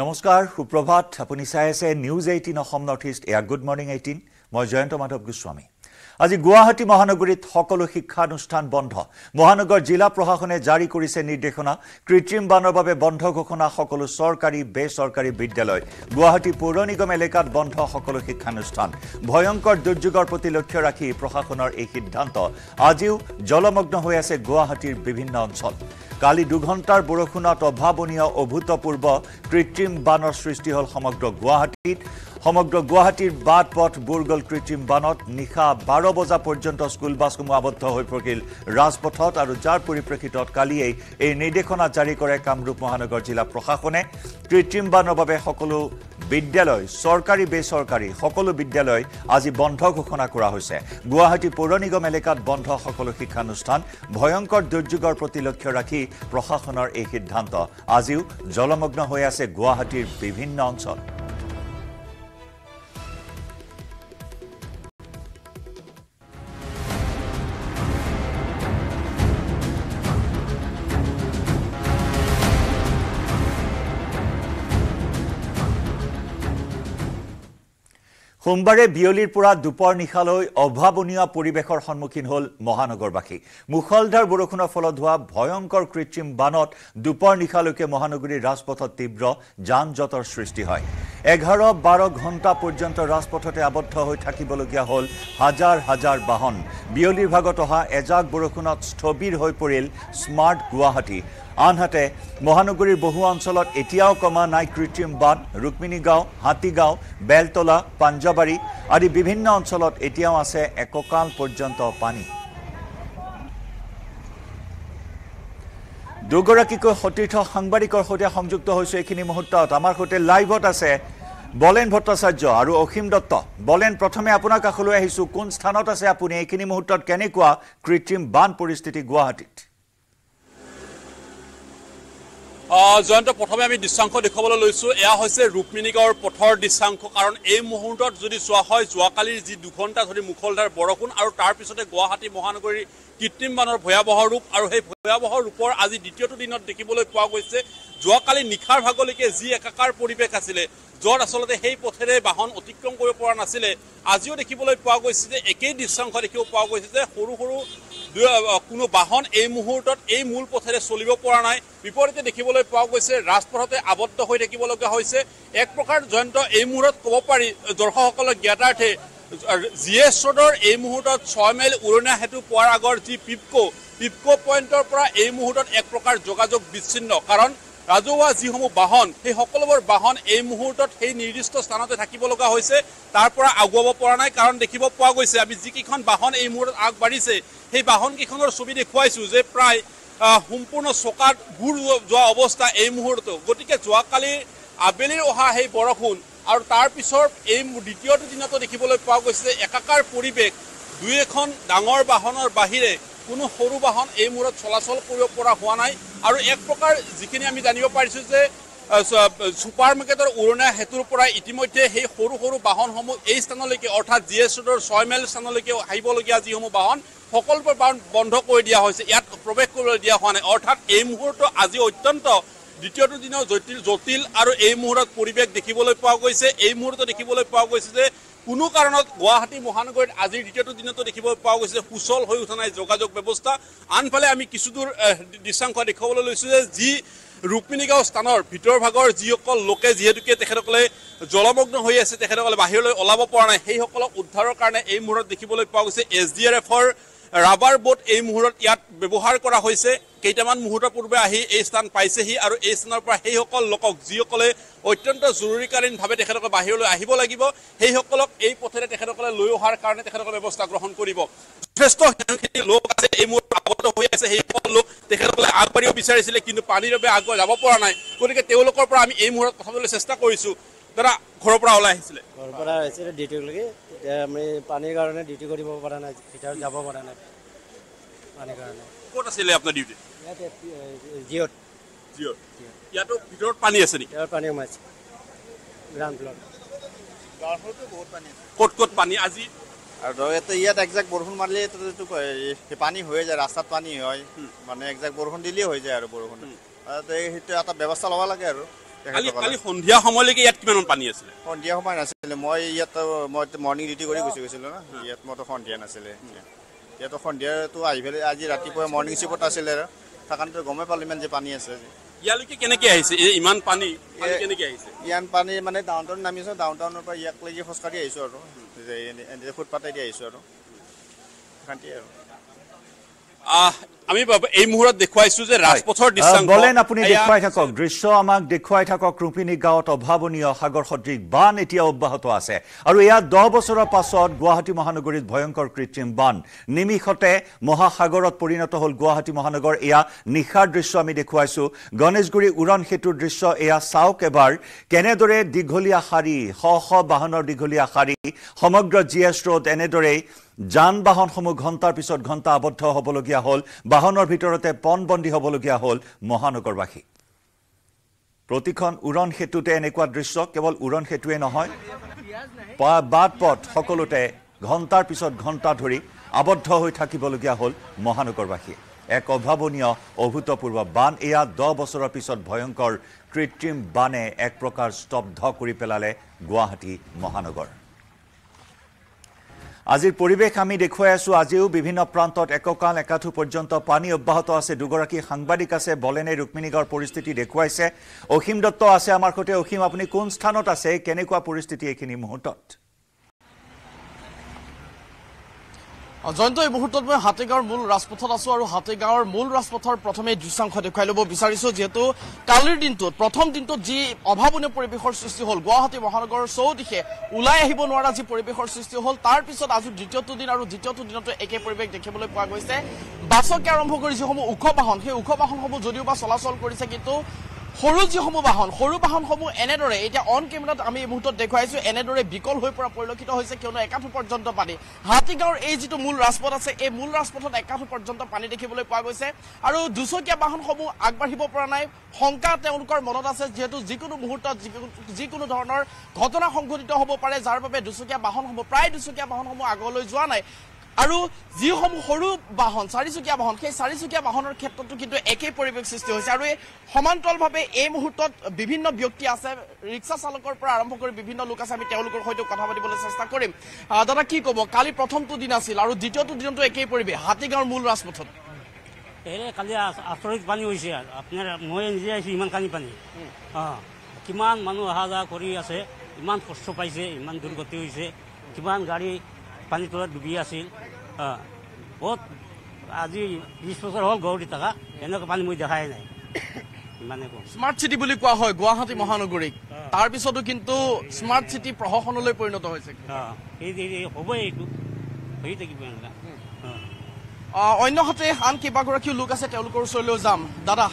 নমস্কাৰ সুপ্ৰভাত আপুনি চাই আছে news eighteen Assam north east এয়া গুড মৰ্ণিং এইটিন মই জয়ন্ত মাধৱ গোস্বামী আজি গুৱাহাটী মহানগৰীত সকলো শিক্ষানুষ্ঠান বন্ধ মহানগৰ জিলা প্ৰশাসনে জাৰি কৰিছে নিৰ্দেশনা কৃত্ৰিম বানৰ বাবে বন্ধ ঘোষণা সকলো চৰকাৰী বেচৰকাৰী বিদ্যালয় গুৱাহাটী পৌৰ নিগম এলেকাত বন্ধ সকলো শিক্ষানুষ্ঠান ভয়ংকৰ দুৰ্যোগৰ প্ৰতি লক্ষ্য ৰাখি প্ৰশাসনৰ এই সিদ্ধান্ত আজিও জলমগ্ন হৈ আছে গুৱাহাটীৰ বিভিন্ন অঞ্চল কালি দুঘণ্টাৰ বৰষুণত অভাৱনীয় অভূতপূৰ্ব কৃত্ৰিম বানৰ সৃষ্টি হ'ল সমগ্ৰ গুৱাহাটীত সমগ্ৰ গুৱাহাটীৰ বাট পথ বুৰ্গল কৃত্ৰিম বানত নিশা বাৰ বজা পৰ্যন্ত স্কুল বাছসমূহ আৱদ্ধ হৈ পৰিল ৰাজপথত আৰু যাৰ পৰিপ্ৰেক্ষিতত কালিয়েই এই নিৰ্দেশনা জাৰি কৰে কামৰূপ মহানগৰ জিলা প্ৰশাসনে কৃত্ৰিম বানৰ বাবে সকলো বিদ্যালয় চৰকাৰী বেচৰকাৰী সকলো বিদ্যালয় আজি বন্ধ ঘোষণা কৰা হৈছে গুৱাহাটী পৌৰ নিগম এলেকাত বন্ধ সকলো শিক্ষানুষ্ঠান ভয়ংকৰ দুৰ্যোগৰ প্ৰতি লক্ষ্য ৰাখি প্ৰশাসনৰ এই সিদ্ধান্ত আজিও জলমগ্ন হৈ আছে গুৱাহাটীৰ বিভিন্ন অঞ্চল সোমবাৰে বিয়লিৰ পৰা দুপৰ নিশালৈ অভাৱনীয় পৰিৱেশৰ সন্মুখীন হ'ল মহানগৰবাসী মুখলধাৰ বৰষুণৰ ফলত হোৱা ভয়ংকৰ কৃত্ৰিম বানত দুপৰ নিশালৈকে মহানগৰীৰ ৰাজপথত তীব্ৰ যান জঁটৰ সৃষ্টি হয় এঘাৰ বাৰ ঘণ্টা পৰ্যন্ত ৰাজপথতে আবদ্ধ হৈ থাকিবলগীয়া হ'ল হাজাৰ হাজাৰ বাহন বিয়লিৰ ভাগত অহা এজাক বৰষুণত স্থবিৰ হৈ পৰিল স্মাৰ্ট গুৱাহাটী আনহাতে মহানগৰীৰ বহু অঞ্চলত এতিয়াও কমা নাই কৃত্ৰিম বান রুক্মিণী গাঁও হাতিগাঁও বেলতলা পাঞ্জাবাড়ি আদি বিভিন্ন অঞ্চলত এতিয়াও আছে এককাল পৰ্যন্ত পানী দুগৰাকীকৈ সতীৰ্থ সাংবাদিকৰ সৈতে সংযুক্ত হৈছোঁ এইখিনি মুহূৰ্তত আমাৰ সৈতে লাইভত আছে বলেন ভট্টাচাৰ্য আৰু অসীম দত্ত বলেন প্ৰথমে আপোনাৰ কাষলৈ আহিছোঁ কোন স্থানত আছে আপুনি এইখিনি মুহূৰ্তত কেনেকুৱা কৃত্ৰিম বান পৰিস্থিতি গুৱাহাটীত জয়ন্ত প্ৰথমে আমি দৃশ্যাংশ দেখুৱাবলৈ লৈছোঁ এয়া হৈছে ৰুক্মিণীগড় পথৰ দৃশ্যাংশ কাৰণ এই মুহূৰ্তত যদি চোৱা হয় যোৱাকালিৰ যি দুঘণ্টা ধৰি মুখলধাৰ বৰষুণ আৰু তাৰপিছতে গুৱাহাটী মহানগৰীৰ কৃত্ৰিম বানৰ ভয়াৱহ ৰূপ আৰু সেই ভয়াৱহ ৰূপৰ আজি দ্বিতীয়টো দিনত দেখিবলৈ পোৱা গৈছে যোৱাকালি নিশাৰ ভাগলৈকে যি একাকাৰ পৰিৱেশ আছিলে য'ত আচলতে সেই পথেৰে বাহন অতিক্ৰম কৰিব পৰা নাছিলে আজিও দেখিবলৈ পোৱা গৈছে যে একেই দৃশ্যাংশ দেখিব পোৱা গৈছে যে সৰু সৰু কোনো বাহন এই মুহূৰ্তত এই মূল পথেৰে চলিব পৰা নাই বিপৰীতে দেখিবলৈ পোৱা গৈছে ৰাজপথতে আবদ্ধ হৈ থাকিব লগা হৈছে এক প্ৰকাৰ জয়ন্ত এই মুহূৰ্তত ক'ব পাৰি দৰ্শকসকলৰ জ্ঞাতাৰ্থে জি এছ ৰোডৰ এই মুহূৰ্তত ছয় মাইল উৰণীয়া সেতু পোৱাৰ আগৰ যি পিপক' পিপক' পইণ্টৰ পৰা এই মুহূৰ্তত এক প্ৰকাৰ যোগাযোগ বিচ্ছিন্ন কাৰণ ৰাজহুৱা যিসমূহ বাহন সেই সকলোবোৰ বাহন এই মুহূৰ্তত সেই নিৰ্দিষ্ট স্থানতে থাকিব লগা হৈছে তাৰ পৰা আগুৱাব পৰা নাই কাৰণ দেখিব পোৱা গৈছে আমি যিকেইখন বাহন এই মুহূৰ্তত আগবাঢ়িছে সেই বাহনকেইখনৰ ছবি দেখুৱাইছোঁ যে প্ৰায় সম্পূৰ্ণ চকাত গুৰ যোৱা অৱস্থা এই মুহূৰ্তত গতিকে যোৱাকালি আবেলিৰ অহা সেই বৰষুণ আৰু তাৰপিছৰ এই দ্বিতীয়টো দিনতো দেখিবলৈ পোৱা গৈছে যে একাকাৰ পৰিৱেশ দুই এখন ডাঙৰ বাহনৰ বাহিৰে কোনো সৰু বাহন এই মূৰত চলাচল কৰিব পৰা হোৱা নাই আৰু এক প্ৰকাৰ যিখিনি আমি জানিব পাৰিছোঁ যে ছুপাৰ মাৰ্কেটৰ উৰণীয়া সেতুৰ পৰা ইতিমধ্যে সেই সৰু সৰু বাহনসমূহ এই স্থানলৈকে অৰ্থাৎ জি এছ ৰোডৰ ছয় মাইল স্থানলৈকে আহিবলগীয়া যিসমূহ বাহন সকলোবোৰ বাহন বন্ধ কৰি দিয়া হৈছে ইয়াত প্ৰৱেশ কৰিবলৈ দিয়া হোৱা নাই অৰ্থাৎ এই মুহূৰ্তত আজি অত্যন্ত দ্বিতীয়টো দিনাও জটিল জটিল আৰু এই মুহূৰ্তত পৰিৱেশ দেখিবলৈ পোৱা গৈছে এই মুহূৰ্তত দেখিবলৈ পোৱা গৈছে যে কোনো কাৰণত গুৱাহাটী মহানগৰীত আজিৰ দ্বিতীয়টো দিনতো দেখিবলৈ পোৱা গৈছে যে সুচল হৈ উঠা নাই যোগাযোগ ব্যৱস্থা আনফালে আমি কিছুদূৰ দৃশ্যাংশ দেখুৱাবলৈ লৈছোঁ যে যি ৰুক্মিণী গাঁও স্থানৰ ভিতৰ ভাগৰ যিসকল লোকে যিহেতুকে তেখেতসকলে জলমগ্ন হৈ আছে তেখেতসকলে বাহিৰলৈ ওলাব পৰা নাই সেইসকলক উদ্ধাৰৰ কাৰণে এই মুহূৰ্তত দেখিবলৈ পোৱা গৈছে এছ ডি আৰ এফৰ ৰাবাৰ বোট এই মুহূৰ্তত ইয়াত ব্যৱহাৰ কৰা হৈছে কেইটামান মুহূৰ্তৰ পূৰ্বে আহি এই স্থান পাইছেহি আৰু এই স্থানৰ পৰা সেইসকল লোকক যিসকলে অত্যন্ত জৰুৰীকালীনভাৱে তেখেতসকলে বাহিৰলৈ আহিব লাগিব সেইসকলক এই পথেৰে তেখেতসকলে লৈ অহাৰ কাৰণে তেখেতসকলে ব্যৱস্থা গ্ৰহণ কৰিব যথেষ্ট সেইখিনি লোক আছে এই মুহূৰ্তত আগত হৈ আছে সেইসকল লোক তেখেতসকলে আগবাঢ়িব বিচাৰিছিলে কিন্তু পানীৰ বাবে আগুৱাই যাব পৰা নাই গতিকে তেওঁলোকৰ পৰা আমি এই মুহূৰ্তত কথা চেষ্টা কৰিছোঁ দাদা ঘৰৰ পৰা ওলাই আহিছিলে ঘৰৰ পৰা আহিছিলে ডিউটিলৈকে এতিয়া আমি পানীৰ কাৰণে ডিউটি কৰিব পৰা নাই ভিতৰত যাব পৰা নাই পানীৰ কাৰণে ক'ত আছিলে আপোনাৰ ডিউটি ইয়াতে জিঅ'ত জিঅ'ত ইয়াতো ভিতৰত পানী আছে নেকি পানী সোমাইছে গ্ৰাউণ্ড ফ্লৰত ক'ত ক'ত পানী আজি আৰু ধৰক এতিয়া ইয়াত একজেক্ট বৰষুণ মাৰিলে এইটো পানী হৈয়ে যায় ৰাস্তাত পানী হয় মানে একজেক্ট বৰষুণ দিলেই হৈ যায় আৰু বৰষুণ সেইটো এটা ব্যৱস্থা ল'ব লাগে আৰু কালি সন্ধিয়া সময়লৈকে ইয়াত কিমান পানী আছিলে সন্ধিয়া সময় নাছিলে মই ইয়াত মই মৰ্ণিং ডিউটি কৰি গুচি গৈছিলোঁ ন ইয়াত মইতো সন্ধিয়া নাছিলে ইয়াতো সন্ধিয়াটো আহি পেলাই আজি ৰাতিপুৱা মৰ্ণিং শ্বিফট আছিলে তাৰ গমে পালোঁ ইমান যে পানী আছে ইয়ালৈকে কেনেকৈ আহিছে এই ইমান পানী কেনেকৈ আহিছে ইয়াত পানী মানে ডাউন টাউন নামিছোঁ ডাউন টাউনৰ পৰা ইয়াক লৈ খোজকাঢ়ি আহিছোঁ আৰু ফুটপাথেদি আহিছোঁ আৰু শান্তি আৰু আমি এই মুহূৰ্ত দেখুৱাইছো যে ৰাজপথৰ দৃশ্যাংগলেন আপুনি দেখুৱাই থাকক দৃশ্য আমাক দেখুৱাই থাকক ৰূপিণী গাঁৱত অভাৱনীয় সাগৰ সদৃশ বান এতিয়া অব্যাহত আছে আৰু ইয়াত দহ বছৰৰ পাছত গুৱাহাটী মহানগৰীত ভয়ংকৰ কৃত্ৰিম বান নিমিষতে মহাসাগৰত পৰিণত হ'ল গুৱাহাটী মহানগৰ এয়া নিশাৰ দৃশ্য আমি দেখুৱাইছো গণেশগুৰি উৰণ সেতুৰ দৃশ্য এয়া চাওক এবাৰ কেনেদৰে দীঘলীয়া শাৰী শ শ বাহনৰ দীঘলীয়া শাৰী সমগ্ৰ জি এছ ৰোড এনেদৰেই যান বাহনসমূহ ঘণ্টাৰ পিছত ঘণ্টা আবদ্ধ হ'বলগীয়া হ'ল বাহনৰ ভিতৰতে পণবন্দী হ'বলগীয়া হ'ল মহানগৰবাসী প্ৰতিখন উৰণ সেতুতে এনেকুৱা দৃশ্য কেৱল উৰণ সেতুৱে নহয় বাট পথ সকলোতে ঘণ্টাৰ পিছত ঘণ্টা ধৰি আবদ্ধ হৈ থাকিবলগীয়া হ'ল মহানগৰবাসী এক অভাৱনীয় অভূতপূৰ্ব বান এয়া দহ বছৰৰ পিছত ভয়ংকৰ কৃত্ৰিম বানে এক প্ৰকাৰ স্তব্ধ কৰি পেলালে গুৱাহাটী মহানগৰ আজিৰ পৰিৱেশ আমি দেখুৱাই আছোঁ আজিও বিভিন্ন প্ৰান্তত এককাল একাঠু পৰ্যন্ত পানী অব্যাহত আছে দুগৰাকী সাংবাদিক আছে বলেনে ৰুক্মিণীগড় পৰিস্থিতি দেখুৱাইছে অসীম দত্ত আছে আমাৰ সৈতে অসীম আপুনি কোন স্থানত আছে কেনেকুৱা পৰিস্থিতি এইখিনি মুহূৰ্তত জয়ন্ত এই মুহূৰ্তত মই হাতীগাঁৱৰ মূল ৰাজপথত আছো আৰু হাতীগাঁৱৰ মূল ৰাজপথৰ প্ৰথমে দৃশ্যাংশ দেখুৱাই ল'ব বিচাৰিছো যিহেতু কালিৰ দিনটোত প্ৰথম দিনটোত যি অভাৱনীয় পৰিৱেশৰ সৃষ্টি হ'ল গুৱাহাটী মহানগৰৰ চৌদিশে ওলাই আহিব নোৱাৰা যি পৰিৱেশৰ সৃষ্টি হ'ল তাৰপিছত আজি দ্বিতীয়টো দিন আৰু দ্বিতীয়টো দিনতো একে পৰিৱেশ দেখিবলৈ পোৱা গৈছে বাছকে আৰম্ভ কৰি যিসমূহ ওখ বাহন সেই ওখ বাহনসমূহ যদিওবা চলাচল কৰিছে কিন্তু সৰু যিসমূহ বাহন সৰু বাহনসমূহ এনেদৰে এতিয়া অন কেমেৰাত আমি এই মুহূৰ্তত দেখুৱাইছো এনেদৰে বিকল হৈ পৰা পৰিলক্ষিত হৈছে কিয়নো একাঠো পৰ্যন্ত পানী হাতীগাঁৱৰ এই যিটো মূল ৰাজপথ আছে এই মূল ৰাজপথত একাঠো পৰ্যন্ত পানী দেখিবলৈ পোৱা গৈছে আৰু দুচকীয়া বাহনসমূহ আগবাঢ়িব পৰা নাই শংকা তেওঁলোকৰ মনত আছে যিহেতু যিকোনো মুহূৰ্তত যিকোনো ধৰণৰ ঘটনা সংঘটিত হ'ব পাৰে যাৰ বাবে দুচকীয়া বাহনসমূহ প্ৰায় দুচকীয়া বাহনসমূহ আগলৈ যোৱা নাই আৰু যিসমূহ সৰু বাহন চাৰিচকীয়া বাহন সেই চাৰিচকীয়া বাহনৰ ক্ষেত্ৰতো কিন্তু একেই পৰিৱেশ সৃষ্টি হৈছে আৰু এই সমান্তৰালভাৱে এই মুহূৰ্তত বিভিন্ন ব্যক্তি আছে ৰিক্সা চালকৰ পৰা আৰম্ভ কৰি বিভিন্ন লোক আছে আমি তেওঁলোকৰ সৈতে কথা পাতিবলৈ চেষ্টা কৰিম দাদা কি ক'ব কালি প্ৰথমটো দিন আছিল আৰু দ্বিতীয়টো দিনতো একেই পৰিৱেশ হাতীগাঁৱৰ মূল ৰাজপথত এই কালি আচৰিত পানী হৈছে আপোনাৰ মই নিজে আহিছোঁ কানি পানী অঁ কিমান মানুহ অহা যোৱা কৰি আছে ইমান কষ্ট পাইছে ইমান দুৰ্গতি হৈছে কিমান গাড়ী পানীৰ তলত ডুবি আছিল আজি বিশ বছৰ হ'ল গৌৰী থকা এনেকুৱা পানী মই দেখাই নাই ইমানে স্মাৰ্ট চিটি বুলি কোৱা হয় গুৱাহাটী মহানগৰীক তাৰপিছতো কিন্তু স্মাৰ্ট চিটি প্ৰশাসনলৈ পৰিণত হৈছে হ'বই এইটো হৈ থাকিব অন্যহাতে আন কেইবাগৰাকীও লোক আছে তেওঁলোকৰ ওচৰলৈও যাম দাদা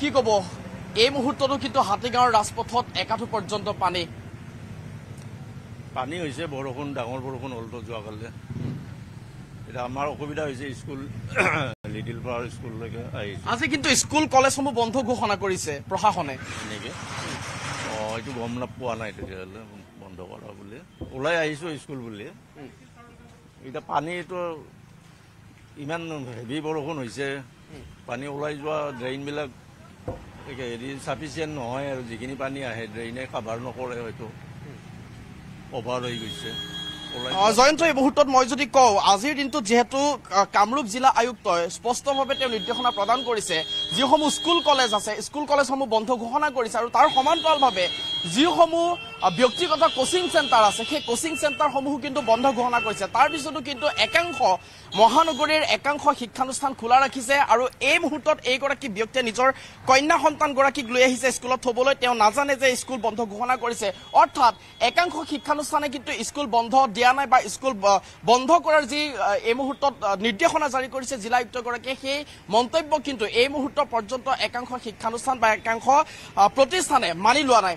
কি ক'ব এই মুহূৰ্ততো কিন্তু হাতীগাঁৱৰ ৰাজপথত একাঠো পৰ্যন্ত পানী পানী হৈছে বৰষুণ ডাঙৰ বৰষুণ হ'লতো যোৱাকালিলে এতিয়া আমাৰ অসুবিধা হৈছে স্কুল লিটিল পাৱাৰ স্কুললৈকে আহিছে আজি কিন্তু স্কুল কলেজসমূহ বন্ধ ঘোষণা কৰিছে প্ৰশাসনে এনেকে অঁ এইটো গম নাপোৱা নাই তেতিয়াহ'লে বন্ধ কৰা বুলি ওলাই আহিছোঁ স্কুল বুলি এতিয়া পানীটো ইমান হেভি বৰষুণ হৈছে পানী ওলাই যোৱা ড্ৰেইনবিলাক হেৰি চাফিচিয়েণ্ট নহয় আৰু যিখিনি পানী আহে ড্ৰেইনে কাভাৰ নকৰে হয়তো অভাৰ হৈ গৈছে জয়ন্ত এই মুহূৰ্তত মই যদি কওঁ আজিৰ দিনটো যিহেতু কামৰূপ জিলা আয়ুক্তই স্পষ্টভাৱে তেওঁ নিৰ্দেশনা প্ৰদান কৰিছে যিসমূহ স্কুল কলেজ আছে স্কুল কলেজসমূহ বন্ধ ঘোষণা কৰিছে আৰু তাৰ সমান্তৰালভাৱে যিসমূহ ব্যক্তিগত কোচিং চেণ্টাৰ আছে সেই কোচিং চেণ্টাৰসমূহো কিন্তু বন্ধ ঘোষণা কৰিছে তাৰপিছতো কিন্তু একাংশ মহানগৰীৰ একাংশ শিক্ষানুষ্ঠান খোলা ৰাখিছে আৰু এই মুহূৰ্তত এইগৰাকী ব্যক্তিয়ে নিজৰ কন্যা সন্তানগৰাকীক লৈ আহিছে স্কুলত থবলৈ তেওঁ নাজানে যে স্কুল বন্ধ ঘোষণা কৰিছে অৰ্থাৎ একাংশ শিক্ষানুষ্ঠানে কিন্তু স্কুল বন্ধ দিয়া নাই বা স্কুল বন্ধ কৰাৰ যি এই মুহূৰ্তত নিৰ্দেশনা জাৰি কৰিছে জিলা আয়ুক্তগৰাকীয়ে সেই মন্তব্য কিন্তু এই মুহূৰ্ত পৰ্যন্ত একাংশ শিক্ষানুষ্ঠান বা একাংশ প্ৰতিষ্ঠানে মানি লোৱা নাই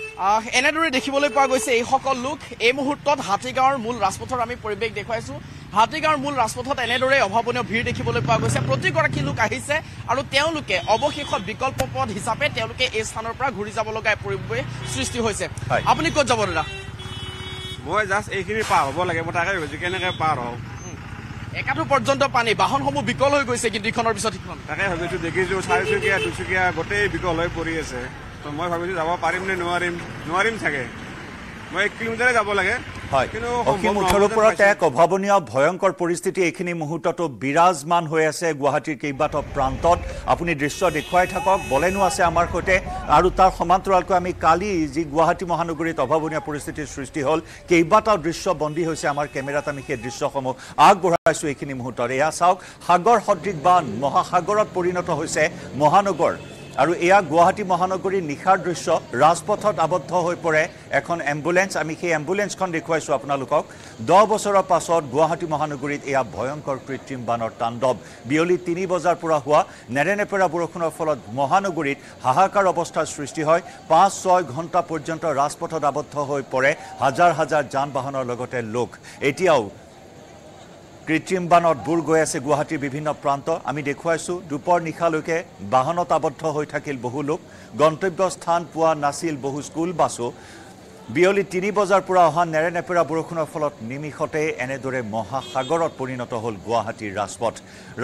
এনেদৰে দেখিবলৈ পোৱা গৈছে এইসকল লোক এই মুহূৰ্তত হাতীগাঁৱৰ মূল ৰাজপথৰ আমি পৰিৱেশ দেখুৱাইছো হাতীগাঁৱৰ মূল ৰাজপথত এনেদৰে অভাৱনীয় ভিৰ দেখিবলৈ পোৱা গৈছে প্ৰতিগৰাকী লোক আহিছে আৰু তেওঁলোকে অৱশেষত বিকল্প পথ হিচাপে তেওঁলোকে এই স্থানৰ পৰা ঘূৰি যাব লগা পৰিৱেশ সৃষ্টি হৈছে আপুনি কত যাব দাদা মই জাষ্ট এইখিনি পাৰ হ'ব লাগে মই তাকে ভাবিছোঁ কেনেকৈ পাৰ হওঁ একাধু পৰ্যন্ত পানী বাহনসমূহ বিকল হৈ গৈছে কিন্তু ইখনৰ পিছত সিখন তাকে ভাবিছোঁ দেখিছোঁ চাৰিচকীয়া দুচকীয়া গোটেই বিকল হৈ পৰি আছে তো মই ভাবিছো যাব পাৰিম নে নোৱাৰিম নোৱাৰিম চাগে মই এক কিলোমিটাৰে যাব লাগে দৃশ্য দেখুৱাই থাকক বলেনো আছে আমাৰ সৈতে আৰু তাৰ সমান্তৰালকৈ আমি কালি যি গুৱাহাটী মহানগৰীত অভাৱনীয় পৰিস্থিতিৰ সৃষ্টি হ'ল কেইবাটাও দৃশ্য বন্দী হৈছে আমাৰ কেমেৰাত আমি সেই দৃশ্যসমূহ আগবঢ়াইছোঁ এইখিনি মুহূৰ্তত এয়া চাওক সাগৰ সদৃশ বান মহাসাগৰত পৰিণত হৈছে মহানগৰ আৰু এয়া গুৱাহাটী মহানগৰীৰ নিশাৰ দৃশ্য ৰাজপথত আবদ্ধ হৈ পৰে এখন এম্বুলেঞ্চ আমি সেই এম্বুলেঞ্চখন দেখুৱাইছোঁ আপোনালোকক দহ বছৰৰ পাছত গুৱাহাটী মহানগৰীত এয়া ভয়ংকৰ কৃত্ৰিম বানৰ তাণ্ডৱ বিয়লি তিনি বজাৰ পৰা হোৱা নেৰেনেপেৰা বৰষুণৰ ফলত মহানগৰীত হাহাকাৰ অৱস্থাৰ সৃষ্টি হয় পাঁচ ছয় ঘণ্টা পৰ্যন্ত ৰাজপথত আবদ্ধ হৈ পৰে হাজাৰ হাজাৰ যান বাহনৰ লগতে লোক এতিয়াও কৃত্ৰিম বানত বুৰ গৈ আছে গুৱাহাটীৰ বিভিন্ন প্ৰান্ত আমি দেখুৱাইছোঁ দুপৰ নিশালৈকে বাহনত আবদ্ধ হৈ থাকিল বহু লোক গন্তব্য স্থান পোৱা নাছিল বহু স্কুল বাছো বিয়লি তিনি বজাৰ পৰা অহা নেৰে নেপেৰা বৰষুণৰ ফলত নিমিষতে এনেদৰে মহাসাগৰত পৰিণত হ'ল গুৱাহাটীৰ ৰাজপথ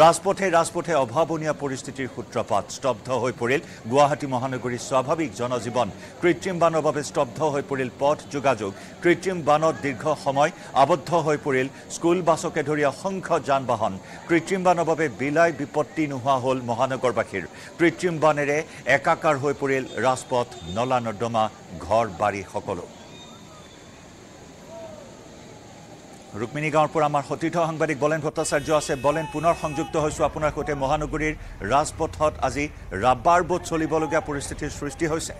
ৰাজপথে ৰাজপথে অভাৱনীয়া পৰিস্থিতিৰ সূত্ৰপাত স্তব্ধ হৈ পৰিল গুৱাহাটী মহানগৰীৰ স্বাভাৱিক জনজীৱন কৃত্ৰিম বানৰ বাবে স্তব্ধ হৈ পৰিল পথ যোগাযোগ কৃত্ৰিম বানত দীৰ্ঘ সময় আবদ্ধ হৈ পৰিল স্কুল বাছকে ধৰি অসংখ্য যান বাহন কৃত্ৰিম বানৰ বাবে বিলাই বিপত্তি নোহোৱা হ'ল মহানগৰবাসীৰ কৃত্ৰিম বানেৰে একাকাৰ হৈ পৰিল ৰাজপথ নলা নৰ্দমা ঘৰ বাৰী সকলো ৰুক্মিণী গাঁৱৰ পৰা আমাৰ সতীৰ্থ সাংবাদিক বলেন ভট্টাচাৰ্য আছে বলেন পুনৰ সংযুক্ত হৈছোঁ আপোনাৰ সৈতে মহানগৰীৰ ৰাজপথত আজি ৰাবাৰ বোট চলিবলগীয়া পৰিস্থিতিৰ সৃষ্টি হৈছে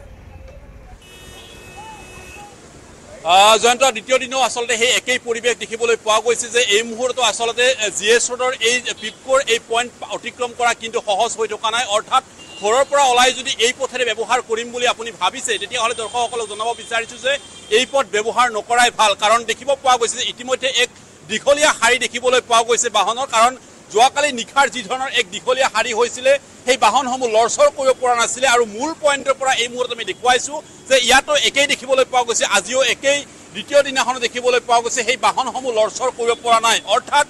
জয়ন্ত দ্বিতীয় দিনেও আচলতে সেই একেই পৰিৱেশ দেখিবলৈ পোৱা গৈছে যে এই মুহূৰ্তত আচলতে জি এছ ৰোডৰ এই পিপকোৰ এই পইণ্ট অতিক্ৰম কৰা কিন্তু সহজ হৈ থকা নাই অৰ্থাৎ ঘৰৰ পৰা ওলাই যদি এই পথেৰে ব্যৱহাৰ কৰিম বুলি আপুনি ভাবিছে তেতিয়াহ'লে দৰ্শকসকলক জনাব বিচাৰিছোঁ যে এই পথ ব্যৱহাৰ নকৰাই ভাল কাৰণ দেখিব পোৱা গৈছে যে ইতিমধ্যে এক দীঘলীয়া শাৰী দেখিবলৈ পোৱা গৈছে বাহনৰ কাৰণ যোৱাকালি নিশাৰ যি ধৰণৰ এক দীঘলীয়া শাৰী হৈছিলে সেই বাহনসমূহ লৰচৰ কৰিব পৰা নাছিলে আৰু মূল পইণ্টৰ পৰা এই মুহূৰ্তত আমি দেখুৱাইছোঁ যে ইয়াতো একেই দেখিবলৈ পোৱা গৈছে আজিও একেই দ্বিতীয় দিনাখনো দেখিবলৈ পোৱা গৈছে সেই বাহনসমূহ লৰচৰ কৰিব পৰা নাই অৰ্থাৎ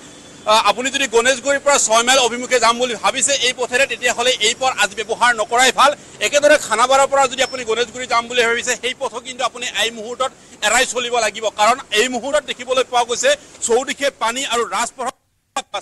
আপুনি যদি গণেশগুৰিৰ পৰা ছয় মাইল অভিমুখে যাম বুলি ভাবিছে এই পথেৰে তেতিয়াহ'লে এই পথ আজি ব্যৱহাৰ নকৰাই ভাল একেদৰে খানাবাৰৰ পৰা যদি আপুনি গণেশগুৰি যাম বুলি ভাবিছে সেই পথো কিন্তু আপুনি এই মুহূৰ্তত এৰাই চলিব লাগিব কাৰণ এই মুহূৰ্তত দেখিবলৈ পোৱা গৈছে চৌদিশে পানী আৰু ৰাজপথ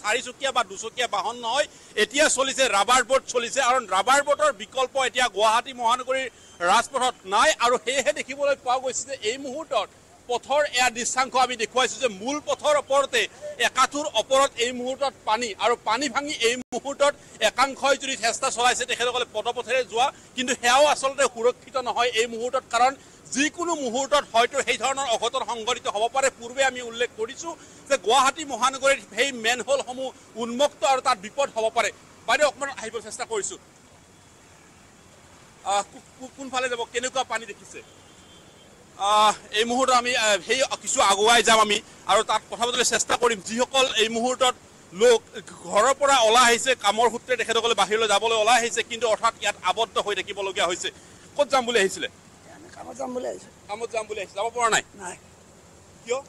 চাৰিচকীয়া বা দুচকীয়া বাহন নহয় এতিয়া চলিছে ৰাবাৰ বোট চলিছে আৰু ৰাবাৰ বোটৰ বিকল্প এতিয়া গুৱাহাটী মহানগৰীৰ ৰাজপথত নাই আৰু সেয়েহে দেখিবলৈ পোৱা গৈছে যে এই মুহূৰ্তত পথৰ এয়া দৃশ্যাংশ আমি দেখুৱাইছো যে মূল পথৰ ওপৰতে একাঁঠুৰ ওপৰত এই মুহূৰ্তত পানী আৰু পানী ভাঙি এই মুহূৰ্তত একাংশই যদি চেষ্টা চলাইছে তেখেতসকলে পদপথেৰে যোৱা কিন্তু সেয়াও আচলতে সুৰক্ষিত নহয় এই মুহূৰ্তত কাৰণ যিকোনো মুহূৰ্তত হয়তো সেই ধৰণৰ অঘটন সংঘটিত হ'ব পাৰে পূৰ্বে আমি উল্লেখ কৰিছো যে গুৱাহাটী মহানগৰীত সেই মেন হলসমূহ উন্মুক্ত আৰু তাত বিপদ হ'ব পাৰে বাইদেউ অকণমান আহিব চেষ্টা কৰিছোঁ কোনফালে যাব কেনেকুৱা পানী দেখিছে এই মুহূৰ্তত আমি সেই কিছু আগুৱাই যাম আমি আৰু তাত কথা পাতিবলৈ চেষ্টা কৰিম যিসকল এই মুহূৰ্তত লোক ঘৰৰ পৰা ওলাই আহিছে কামৰ সূত্ৰে তেখেতসকলে বাহিৰলৈ যাবলৈ ওলাই আহিছে কিন্তু অৰ্থাৎ ইয়াত আবদ্ধ হৈ থাকিবলগীয়া হৈছে ক'ত যাম বুলি আহিছিলে যাব পৰা নাই নাই কিয়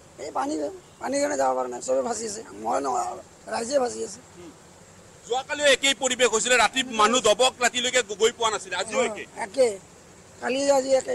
একেই পৰিৱেশ হৈছিলে ৰাতি মানুহ দবক ৰাতিলৈকে গৈ পোৱা নাছিলে কালি আজি একে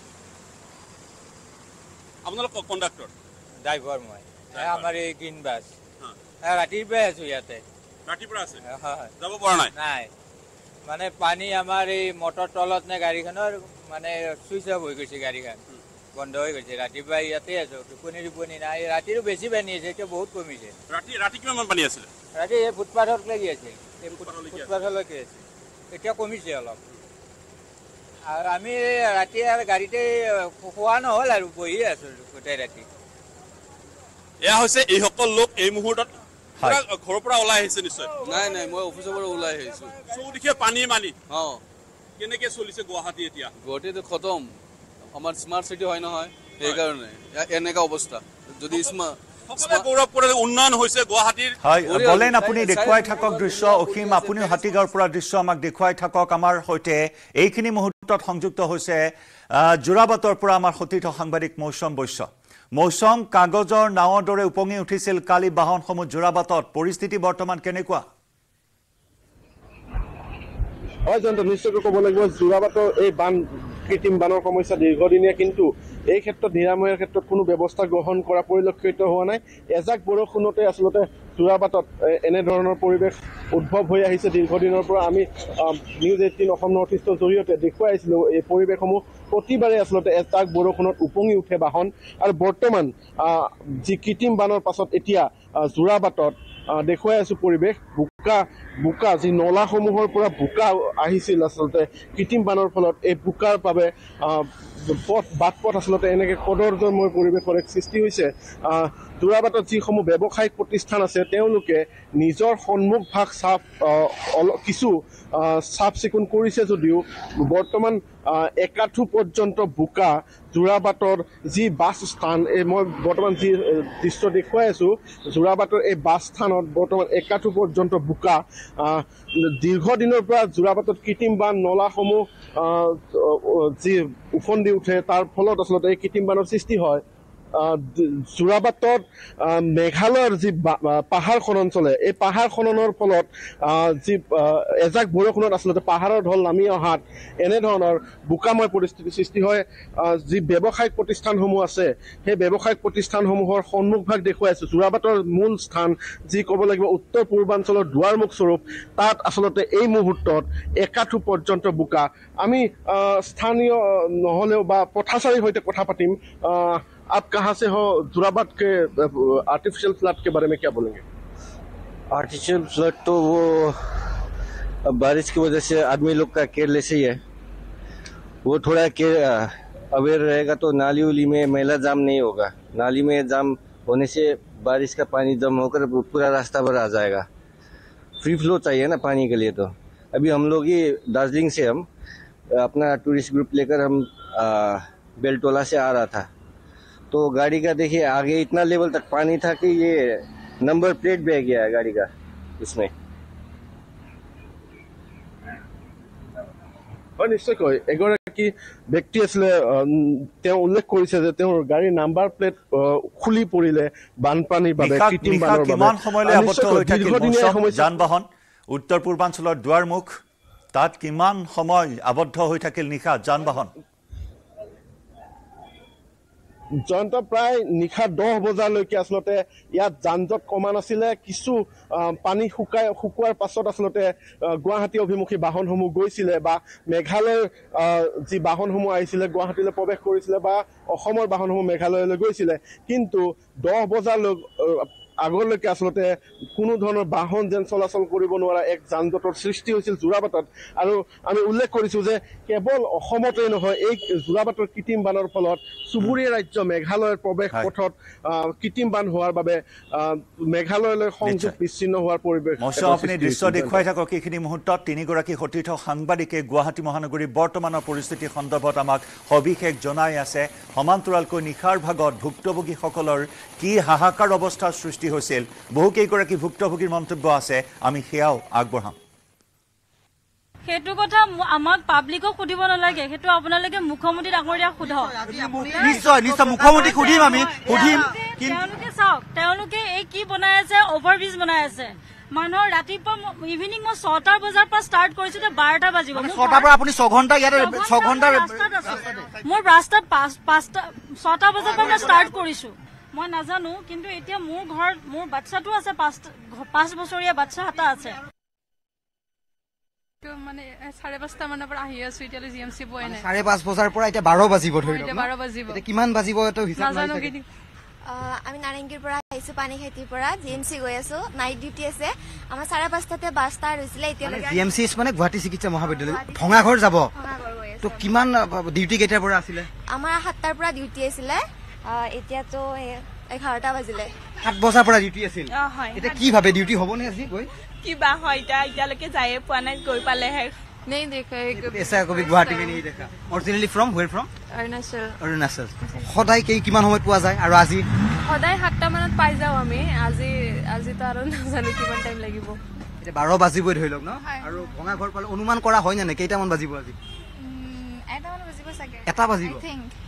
আপোনালোক নাই মানে পানী আমাৰ এই মটৰ তলত নে গাড়ীখনৰ মানে চুইচ অফ হৈ গৈছে গাড়ীখন বন্ধ হৈ গৈছে ৰাতিপুৱা ইয়াতে আছো টোপনি টোপনি নাই ৰাতিৰো বেছি পানী আছে এতিয়া বহুত কমিছে ৰাতি কিমান পানী আছিলে ৰাতি এই ফুটপাথত লাগি আছিল আছিল এতিয়া কমিছে অলপ আমি ৰাতি গাড়ীতে খোৱা নহ'ল আৰু বহি আছো গোটেই ৰাতি এয়া হৈছে এইসকল লোক এই মুহূৰ্তত ঘৰৰ পৰা ওলাই আহিছে নিশ্চয় নাই নাই মই অফিচৰ পৰা ওলাই আহিছো চৌদিশে পানী মানি অঁ কেনেকে চলিছে গুৱাহাটী এতিয়া গুৱাহাটীতো খতম আমাৰ স্মাৰ্ট চিটি হয় নহয় সেইকাৰণে এনেকুৱা অৱস্থা যদি স্মাৰ্ট বলেন আপুনি দেখুৱাই থাকক দৃশ্য অসীম আপুনিও হাতীগাঁৱৰ পৰা দৃশ্য আমাক দেখুৱাই থাকক আমাৰ সৈতে এইখিনি মুহূৰ্তত সংযুক্ত হৈছে যোৰাবাটৰ পৰা আমাৰ সতীৰ্থ সাংবাদিক মৌচম বৈশ্য মৌচম কাগজৰ নাৱৰ দৰে উপঙি উঠিছিল কালি বাহনসমূহ যোৰাবাটত পৰিস্থিতি বৰ্তমান কেনেকুৱা হয় জয়ন্ত নিশ্চয়কৈ ক'ব লাগিব যোৰাবাটৰ এই বান কৃত্ৰিম বানৰ সমস্যা দীৰ্ঘদিনীয়া কিন্তু এই ক্ষেত্ৰত নিৰাময়ৰ ক্ষেত্ৰত কোনো ব্যৱস্থা গ্ৰহণ কৰা পৰিলক্ষিত হোৱা নাই এজাক বৰষুণতে আচলতে যোৰাবাটত এনেধৰণৰ পৰিৱেশ উদ্ভৱ হৈ আহিছে দীৰ্ঘদিনৰ পৰা আমি নিউজ এইটিন অসম নৰ্থ ইষ্টৰ জৰিয়তে দেখুৱাই আছিলোঁ এই পৰিৱেশসমূহ প্ৰতিবাৰে আচলতে এজাক বৰষুণত উপঙি উঠে বাহন আৰু বৰ্তমান যি কৃত্ৰিম বানৰ পাছত এতিয়া যোৰাবাটত দেখুৱাই আছোঁ পৰিৱেশ বোকা বোকা যি নলাসমূহৰ পৰা বোকা আহিছিল আচলতে কৃত্ৰিম বানৰ ফলত এই বোকাৰ বাবে পথ বাট পথ আচলতে এনেকৈ কদৰ্জময় পৰিৱেশৰ এক সৃষ্টি হৈছে যোৰাবাটত যিসমূহ ব্যৱসায়িক প্ৰতিষ্ঠান আছে তেওঁলোকে নিজৰ সন্মুখভাগ চাফ অলপ কিছু চাফ চিকুণ কৰিছে যদিও বৰ্তমান একাঠু পৰ্যন্ত বোকা যোৰাবাটৰ যি বাছ স্থান এই মই বৰ্তমান যি দৃশ্য দেখুৱাই আছোঁ যোৰাবাটৰ এই বাছ স্থানত বৰ্তমান একাঠো পৰ্যন্ত বোকা দীৰ্ঘদিনৰ পৰা যোৰাপাতত কৃত্ৰিম বান নলাসমূহ যি উফন্দি উঠে তাৰ ফলত আচলতে এই কৃত্ৰিম বানৰ সৃষ্টি হয় যোৰাবাটত মেঘালয়ৰ যি পাহাৰ খনন চলে এই পাহাৰ খননৰ ফলত যি এজাক বৰষুণত আচলতে পাহাৰৰ ঢল নামি অহাত এনেধৰণৰ বোকাময় পৰিস্থিতিৰ সৃষ্টি হয় যি ব্যৱসায়িক প্ৰতিষ্ঠানসমূহ আছে সেই ব্যৱসায়িক প্ৰতিষ্ঠানসমূহৰ সন্মুখভাগ দেখুৱাই দেখুৱাইছে যোৰাবাটৰ মূল স্থান যি ক'ব লাগিব উত্তৰ পূৰ্বাঞ্চলৰ দুৱাৰমুখ স্বৰূপ তাত আচলতে এই মুহূৰ্তত একাঠু পৰ্যন্ত বোকা আমি স্থানীয় নহ'লেও বা পথাচাৰীৰ সৈতে কথা পাতিম आप कहाँ से हो दुराबाद के आर्टिफिशियल फ्लड के बारे में क्या बोलेंगे आर्टिफिशियल फ्लड तो वो बारिश की वजह से आदमी लोग का केयरलेस ही है वो थोड़ा के अवेयर रहेगा तो नाली उली में मेला जाम नहीं होगा नाली में जाम होने से बारिश का पानी जम होकर पूरा रास्ता भर आ जाएगा फ्री फ्लो चाहिए ना पानी के लिए तो अभी हम लोग ही दार्जिलिंग से हम अपना टूरिस्ट ग्रुप लेकर हम बेलटोला से आ रहा था तो गाड़ी का देखिए आगे इतना लेवल तक पानी था कि ये नंबर प्लेट बह गया है गाड़ी का इसमें নিশ্চয়কৈ এগৰাকী ব্যক্তি আছিলে তেওঁ উল্লেখ কৰিছে যে তেওঁৰ গাড়ীৰ নাম্বাৰ প্লেট খুলি পৰিলে বানপানীৰ বাবে কিমান সময়লৈ আৱদ্ধ হৈ থাকিল যান বাহন উত্তৰ পূৰ্বাঞ্চলৰ দুৱাৰমুখ তাত কিমান সময় আৱদ্ধ হৈ থাকিল নিশা যান বাহন জয়ন্ত প্ৰায় নিশা দহ বজালৈকে আচলতে ইয়াত যান জঁট কমা নাছিলে কিছু পানী শুকাই শুকোৱাৰ পাছত আচলতে গুৱাহাটী অভিমুখী বাহনসমূহ গৈছিলে বা মেঘালয়ৰ যি বাহনসমূহ আহিছিলে গুৱাহাটীলৈ প্ৰৱেশ কৰিছিলে বা অসমৰ বাহনসমূহ মেঘালয়লৈ গৈছিলে কিন্তু দহ বজালৈ আগলৈকে আচলতে কোনো ধৰণৰ বাহন যেন চলাচল কৰিব নোৱাৰা এক যানজঁটৰ সৃষ্টি হৈছিল যোৰাবাটত আৰু আমি উল্লেখ কৰিছোঁ যে কেৱল অসমতেই নহয় এই যোৰাবাটৰ কৃত্ৰিম বানৰ ফলত চুবুৰীয়া ৰাজ্য মেঘালয়ৰ প্ৰৱেশ পথত কৃত্ৰিম বান হোৱাৰ বাবে মেঘালয়লৈ সংযোগ বিচ্ছিন্ন হোৱাৰ পৰিৱেশ আপুনি দৃশ্য দেখুৱাই থাকক এইখিনি মুহূৰ্তত তিনিগৰাকী সতীৰ্থ সাংবাদিকে গুৱাহাটী মহানগৰীৰ বৰ্তমানৰ পৰিস্থিতি সন্দৰ্ভত আমাক সবিশেষ জনাই আছে সমান্তৰালকৈ নিশাৰ ভাগত ভুক্তভোগীসকলৰ কি হাহাকাৰ অৱস্থাৰ সৃষ্টি হৈছিল বহুকেইগৰাকী ভুক্তভোগীৰ মন্তব্য আছে আমি সেয়াও আগবঢ়াম ৰাতিপুৱা বাৰটা বাজিব মই নাজানো কিন্তু এতিয়া মোৰ ঘৰত মোৰ বাচ্চাটো আছে পাঁচ বছৰীয়া বাচ্চা এটা আছে চাৰে পাঁচ বজাৰ পৰা এতিয়া বাৰ বাজিব কিমান বাজিব আমি নাৰেংগীৰ পৰা আহিছো পানী খেতিৰ পৰা জি এম চি গৈ আছো নাইট ডিউটি আছে আমাৰ চাৰে পাঁচটাতে বাছ ষ্টাৰ্ট হৈছিলে জি এম চি মানে গুৱাহাটী চিকিৎসা মহাবিদ্যালয় ভঙাঘৰ যাব ডিউটি কেইটাৰ পৰা আছিলে আমাৰ সাতটাৰ পৰা ডিউটি আছিলে এতিয়াতো এঘাৰটা বাজিলে সাত বজাৰ পৰা ডিউটি আছিল এতিয়া কি ভাবে ডিউটি হব নে আজি গৈ কিবা হয় এতিয়া এতিয়ালৈকে যায়ে পোৱা নাই গৈ পালেহে অনুমান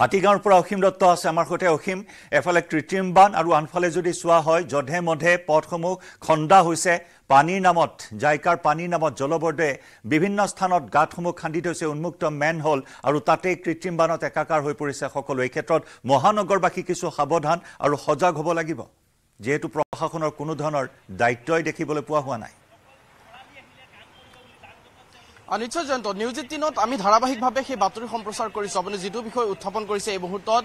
হাতীগাঁৱৰ পৰা অসীম দত্ত আছে আমাৰ সৈতে অসীম এফালে কৃত্ৰিম বান আৰু আনফালে যদি চোৱা হয় যধে মধে পথসমূহ খন্দা হৈছে পানীৰ নামত জাইকাৰ পানীৰ নামত জলবৰ্দে বিভিন্ন স্থানত গাঁতসমূহ খান্দি থৈছে উন্মুক্ত মেন হল আৰু তাতেই কৃত্ৰিম বানত একাকাৰ হৈ পৰিছে সকলো এই ক্ষেত্ৰত মহানগৰবাসী কিছু সাৱধান আৰু সজাগ হ'ব লাগিব যিহেতু প্ৰশাসনৰ কোনো ধৰণৰ দায়িত্বই দেখিবলৈ পোৱা হোৱা নাই নিশ্চয় জয়ন্ত নিউজ এইটিনত আমি ধাৰাবাহিকভাৱে সেই বাতৰি সম্প্ৰচাৰ কৰিছোঁ আপুনি যিটো বিষয় উত্থাপন কৰিছে এই মুহূৰ্তত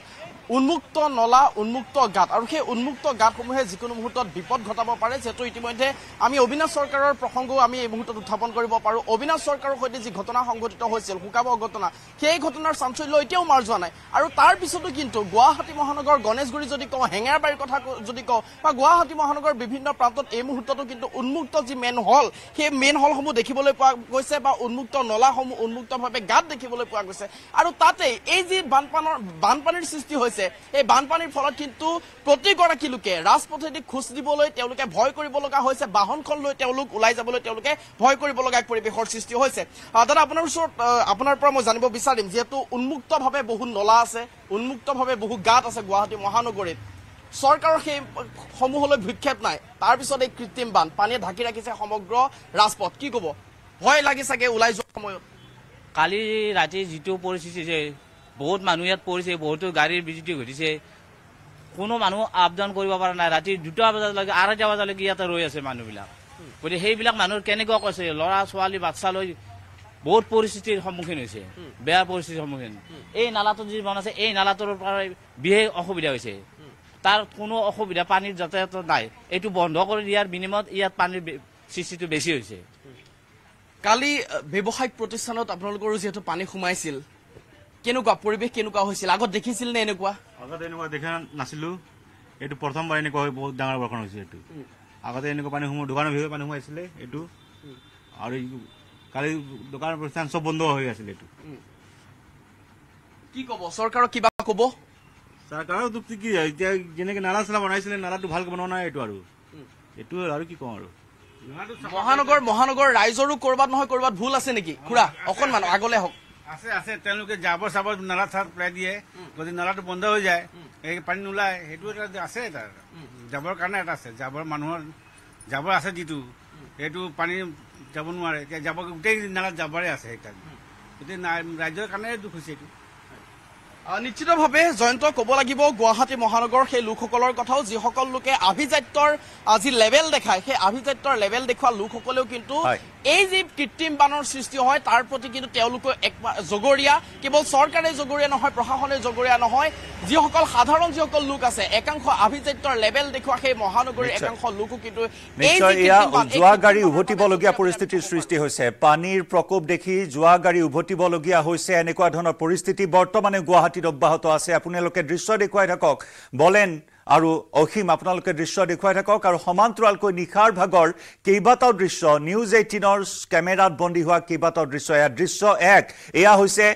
উন্মুক্ত নলা উন্মুক্ত গাঁত আৰু সেই উন্মুক্ত গাঁতসমূহে যিকোনো মুহূৰ্তত বিপদ ঘটাব পাৰে যিহেতু ইতিমধ্যে আমি অবিনাশ চৰকাৰৰ প্ৰসংগও আমি এই মুহূৰ্তত উত্থাপন কৰিব পাৰোঁ অবিনাশ চৰকাৰৰ সৈতে যি ঘটনা সংঘটিত হৈছিল শুকাব ঘটনা সেই ঘটনাৰ চাঞ্চল্য এতিয়াও মাৰ যোৱা নাই আৰু তাৰ পিছতো কিন্তু গুৱাহাটী মহানগৰ গণেশগুৰি যদি কওঁ হেঙেৰাবাৰীৰ কথা যদি কওঁ বা গুৱাহাটী মহানগৰ বিভিন্ন প্ৰান্তত এই মুহূৰ্ততো কিন্তু উন্মুক্ত যি মেইন হল সেই মেইন হলসমূহ দেখিবলৈ পোৱা গৈছে বা উন্মুক্ত নলাসমূহ উন্মুক্তভাৱে গাত দেখিবলৈ পোৱা গৈছে আৰু তাতে এই যি বানপানৰ বানপানীৰ সৃষ্টি হৈছে এই বানপানীৰ ফলত কিন্তু প্ৰতিগৰাকী লোকে ৰাজপথেদি খোজ দিবলৈ তেওঁলোকে ভয় কৰিব লগা হৈছে বাহনখন লৈ তেওঁলোক ওলাই যাবলৈ তেওঁলোকে ভয় কৰিব লগা পৰিৱেশৰ সৃষ্টি হৈছে দাদা আপোনাৰ ওচৰত আপোনাৰ পৰা মই জানিব বিচাৰিম যিহেতু উন্মুক্তভাৱে বহু নলা আছে উন্মুক্তভাৱে বহু গাত আছে গুৱাহাটী মহানগৰীত চৰকাৰৰ সেই সমূহলৈ ভিক্ষেপ নাই তাৰপিছত এই কৃত্ৰিম বান পানীয়ে ঢাকি ৰাখিছে সমগ্ৰ ৰাজপথ কি ক'ব ভয় লাগি চাগে ওলাই যোৱা সময়ত কালি ৰাতি যিটো পৰিস্থিতি যে বহুত মানুহ ইয়াত পৰিছে বহুতো গাড়ীৰ বিজুতি ঘটিছে কোনো মানুহ আপ ডাউন কৰিব পৰা নাই ৰাতি দুটা বজালৈকে আঢ়ৈটা বজালৈকে ইয়াতে ৰৈ আছে মানুহবিলাক গতিকে সেইবিলাক মানুহ কেনেকুৱা কৈছে ল'ৰা ছোৱালী বাচ্ছা লৈ বহুত পৰিস্থিতিৰ সন্মুখীন হৈছে বেয়া পৰিস্থিতিৰ সন্মুখীন এই নালাটো যি বনাইছে এই নালাটোৰ পৰা বিশেষ অসুবিধা হৈছে তাৰ কোনো অসুবিধা পানীৰ যাতায়াতত নাই এইটো বন্ধ কৰি দিয়াৰ বিনিময়ত ইয়াত পানীৰ সৃষ্টিটো বেছি হৈছে কালি ব্যৱসায়িক প্ৰতিষ্ঠানত আপোনালোকৰ যিহেতু পানী সোমাইছিল কেনেকুৱা পৰিৱেশ কেনেকুৱা হৈছিল আগত দেখিছিল নে এনেকুৱা আগতে এনেকুৱা দেখা নাছিলো এইটো প্ৰথমবাৰ এনেকুৱা হৈ বহুত ডাঙৰ বৰষুণ হৈছিল এইটো আগতে এনেকুৱা পানী সোমোৱা দোকানৰ ভিতৰত পানী সোমাইছিলে এইটো আৰু কালি দোকানৰ প্ৰতিষ্ঠান চব বন্ধ হৈ আছিল এইটো কি ক'ব চৰকাৰক কিবা ক'ব চৰকাৰৰ কি হয় এতিয়া যেনেকে নালা চালা বনাইছিলে নালাটো ভালকে বনোৱা নাই এইটো আৰু এইটো আৰু কি কওঁ আৰু মহানগৰ মহানগৰ ৰাইজৰো কৰবাত নহয় কৰবাত ভুল আছে নেকি খুৰা অকণমান আগলে হওক আছে আছে তেওঁলোকে জাবৰ চাবৰ নালা চালা পেলাই দিয়ে যদি নালাটো বন্ধ হৈ যায় পানী নোলায় সেইটো এটা আছে জাবৰ কাৰণে এটা আছে জাবৰ মানুহৰ জাবৰ আছে যিটো সেইটো পানী যাব নোৱাৰে এতিয়া যাব গোটেই নালাত যাবৰে আছে সেইকাৰণে গোটেই ৰাইজৰ কাৰণে দুখ হৈছে এইটো নিশ্চিতভাৱে জয়ন্ত ক'ব লাগিব গুৱাহাটী মহানগৰৰ সেই লোকসকলৰ কথাও যিসকল লোকে আভিজাত্যৰ যি লেভেল দেখায় সেই আভিজাত্যৰ লেভেল দেখুওৱা লোকসকলেও কিন্তু এই যে কৃত্ৰিম বানৰ সৃষ্টি হয় তাৰ প্ৰতি কিন্তু তেওঁলোকো এক জগৰীয়া কেৱল চৰকাৰে জগৰীয়া নহয় প্ৰশাসনে জগৰীয়া নহয় যিসকল সাধাৰণ যিসকল লোক আছে একাংশ আভিজাত্যৰ লেভেল দেখুৱা সেই মহানগৰীৰ একাংশ লোকো কিন্তু যোৱা গাড়ী উভতিবলগীয়া পৰিস্থিতিৰ সৃষ্টি হৈছে পানীৰ প্ৰকোপ দেখি যোৱা গাড়ী উভতিবলগীয়া হৈছে এনেকুৱা ধৰণৰ পৰিস্থিতি বৰ্তমানে গুৱাহাটীত অব্যাহত আছে আপোনালোকে দৃশ্য দেখুৱাই থাকক বলেন আৰু অসীম আপোনালোকে দৃশ্য দেখুৱাই থাকক আৰু সমান্তৰালকৈ নিশাৰ ভাগৰ কেইবাটাও দৃশ্য নিউজ এইটিনৰ কেমেৰাত বন্দী হোৱা কেইবাটাও দৃশ্য এয়া দৃশ্য এক এয়া হৈছে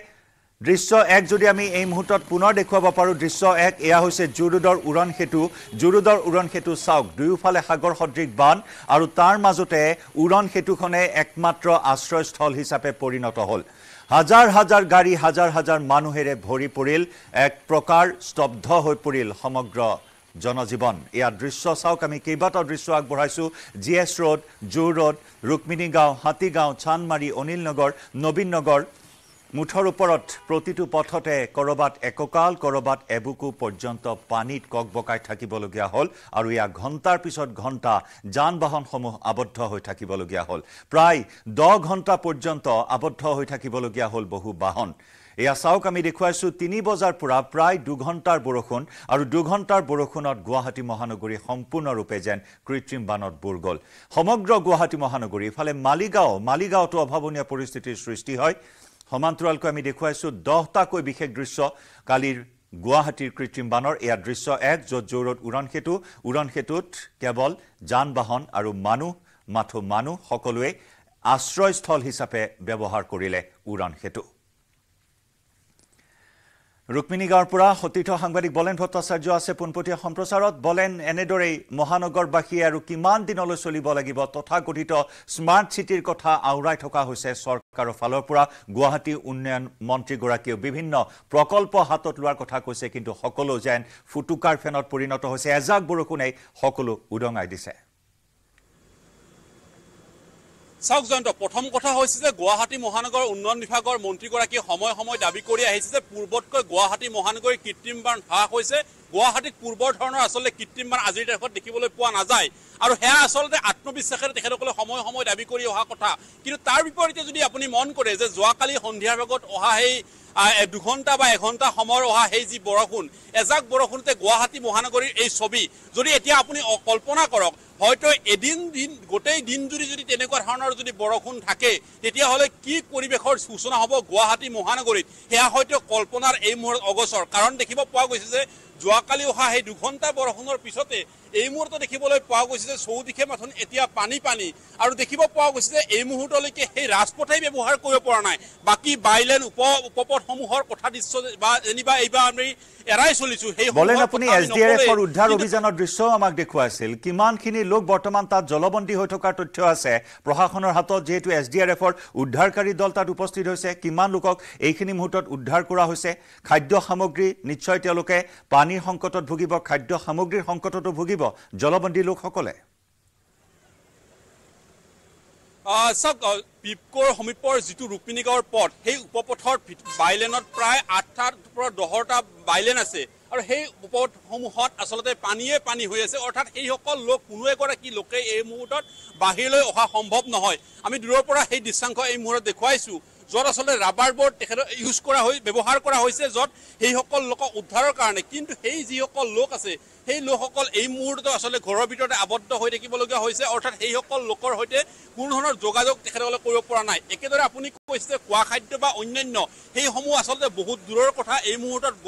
দৃশ্য এক যদি আমি এই মুহূৰ্তত পুনৰ দেখুৱাব পাৰোঁ দৃশ্য এক এয়া হৈছে জুৰুদৰ উৰণ সেতু জুৰুদৰ উৰণ সেতু চাওক দুয়োফালে সাগৰ সদৃশ বান আৰু তাৰ মাজতে উৰণ সেতুখনে একমাত্ৰ আশ্ৰয়স্থল হিচাপে পৰিণত হ'ল হাজাৰ হাজাৰ গাড়ী হাজাৰ হাজাৰ মানুহেৰে ভৰি পৰিল এক প্ৰকাৰ স্তব্ধ হৈ পৰিল সমগ্ৰ জনজীৱন ইয়াৰ দৃশ্য চাওক আমি কেইবাটাও দৃশ্য আগবঢ়াইছোঁ G S road zoo road Rukmini Gaon Hatigaon Chandmari Anil নগৰ নবীন নগৰ মুঠৰ ওপৰত প্ৰতিটো পথতে ক'ৰবাত একঁকাল ক'ৰবাত এবুকু পৰ্যন্ত পানীত কক বকাই থাকিবলগীয়া হ'ল আৰু ইয়াৰ ঘণ্টাৰ পিছত ঘণ্টা যান বাহনসমূহ আৱদ্ধ হৈ থাকিবলগীয়া হ'ল প্ৰায় দহ ঘণ্টা পৰ্যন্ত আৱদ্ধ হৈ থাকিবলগীয়া হ'ল বহু বাহন এয়া চাওক আমি দেখুৱাইছোঁ তিনি বজাৰ পৰা প্ৰায় দুঘণ্টাৰ বৰষুণ আৰু দুঘণ্টাৰ বৰষুণত গুৱাহাটী মহানগৰী সম্পূৰ্ণৰূপে যেন কৃত্ৰিম বানত বুৰ গ'ল সমগ্ৰ গুৱাহাটী মহানগৰী ইফালে মালিগাঁও মালিগাঁৱতো অভাৱনীয় পৰিস্থিতিৰ সৃষ্টি হয় সমান্তৰালকৈ আমি দেখুৱাইছোঁ দহটাকৈ বিশেষ দৃশ্য কালিৰ গুৱাহাটীৰ কৃত্ৰিম বানৰ এয়া দৃশ্য এক য'ত জৌৰত উড়ন সেতু উড়ন সেতুত কেৱল যান বাহন আৰু মানুহ মাথো মানুহ সকলোৱে আশ্ৰয়স্থল হিচাপে ব্যৱহাৰ কৰিলে উৰাণ সেতু ৰুক্মিণী গাঁৱৰ পৰা সতীৰ্থ সাংবাদিক বলেন ভট্টাচাৰ্য আছে পোনপটীয়া সম্প্ৰচাৰত বলেন এনেদৰেই মহানগৰবাসী আৰু কিমান দিনলৈ চলিব লাগিব তথাগঠিত স্মাৰ্ট চিটিৰ কথা আওৰাই থকা হৈছে চৰকাৰৰ ফালৰ পৰা গুৱাহাটী উন্নয়ন মন্ত্ৰীগৰাকীয়েও বিভিন্ন প্ৰকল্প হাতত লোৱাৰ কথা কৈছে কিন্তু সকলো যেন ফুটুকাৰ ফেনত পৰিণত হৈছে এজাক বৰষুণেই সকলো উদঙাই দিছে চাওক জয়ন্ত প্ৰথম কথা হৈছে যে গুৱাহাটী মহানগৰ উন্নয়ন বিভাগৰ মন্ত্ৰীগৰাকীয়ে সময় সময় দাবী কৰি আহিছে যে পূৰ্বতকৈ গুৱাহাটী মহানগৰীৰ কৃত্ৰিম বান হ্ৰাস হৈছে গুৱাহাটীত পূৰ্বৰ ধৰণৰ আচলতে কৃত্ৰিম বান আজিৰ তাৰিখত দেখিবলৈ পোৱা নাযায় আৰু সেয়া আচলতে আত্মবিশ্বাসেৰে তেখেতসকলে সময় সময় দাবী কৰি অহা কথা কিন্তু তাৰ বিপৰীতে যদি আপুনি মন কৰে যে যোৱাকালি সন্ধিয়াৰ ভাগত অহা সেই দুঘণ্টা বা এঘণ্টা সময়ৰ অহা সেই যি বৰষুণ এজাক বৰষুণতে গুৱাহাটী মহানগৰীৰ এই ছবি যদি এতিয়া আপুনি কল্পনা কৰক হয়তো এদিন দিন গোটেই দিন জুৰি যদি তেনেকুৱা ধৰণৰ যদি বৰষুণ থাকে তেতিয়াহ'লে কি পৰিৱেশৰ সূচনা হ'ব গুৱাহাটী মহানগৰীত সেয়া হয়তো কল্পনাৰ এই মূৰত অগচৰ কাৰণ দেখিব পোৱা গৈছে যে যোৱাকালি অহা সেই দুঘণ্টা বৰষুণৰ পিছতে এই মুহূৰ্তত দেখিবলৈ পোৱা গৈছে যে চৌদিশে মাথোন এতিয়া পানী পানী আৰু দেখিব পোৱা গৈছে যে এই মুহূৰ্তলৈকে সেই ৰাজপথেই ব্যৱহাৰ কৰিব নাই বাকী বাইলেন উপ উপপথসমূহৰ কথা দৃশ্য বা যেনিবা এইবাৰ আমি এৰাই চলিছোঁ সেই বলেন ডি আৰ এফৰ উদ্ধাৰ অভিযানৰ দৃশ্যও আমাক দেখুৱাইছিল লোক বৰ্তমান তাত জলবন্দী হৈ থকাৰ তথ্য আছে প্ৰশাসনৰ হাতত যিহেতু এছ ডি আৰ এফৰ উদ্ধাৰকাৰী দল তাত উপস্থিত হৈছে কিমান লোকক এইখিনি মুহূৰ্তত উদ্ধাৰ কৰা হৈছে খাদ্য সামগ্ৰী নিশ্চয় তেওঁলোকে পানীৰ সংকটত ভুগিব খাদ্য সামগ্ৰীৰ সংকটতো ভুগিব জলবন্দী লোকসকলে চাওক পিপকৰ সমীপৰ যিটো গাঁৱৰ পথ সেই উপপথৰ বাইলেনত প্ৰায় আঠটাৰ পৰা দহটা বাইলেন আছে আৰু সেই উপপথসমূহত আচলতে পানীয়ে পানী হৈ আছে অৰ্থাৎ সেইসকল লোক কোনো এগৰাকী লোকে এই মুহূৰ্তত বাহিৰলৈ অহা সম্ভৱ নহয় আমি দূৰৰ পৰা সেই দৃশ্যাংশ এই মুহূৰ্তত দেখুৱাইছোঁ য'ত আচলতে ৰাবাৰ বৰ্ড তেখেত ইউজ কৰা হৈ ব্যৱহাৰ কৰা হৈছে য'ত সেইসকল লোকক উদ্ধাৰৰ কাৰণে কিন্তু সেই যিসকল লোক আছে সেই লোকসকল এই মুহূৰ্তত আচলতে ঘৰৰ ভিতৰতে আবদ্ধ হৈ থাকিবলগীয়া হৈছে অৰ্থাৎ সেইসকল লোকৰ সৈতে কোনো ধৰণৰ যোগাযোগ তেখেতসকলে কৰিব পৰা নাই একেদৰে আপুনি কৈছে খোৱা খাদ্য বা অন্যান্য সেইসমূহ আচলতে বহুত দূৰৰ কথা এই মুহূৰ্তত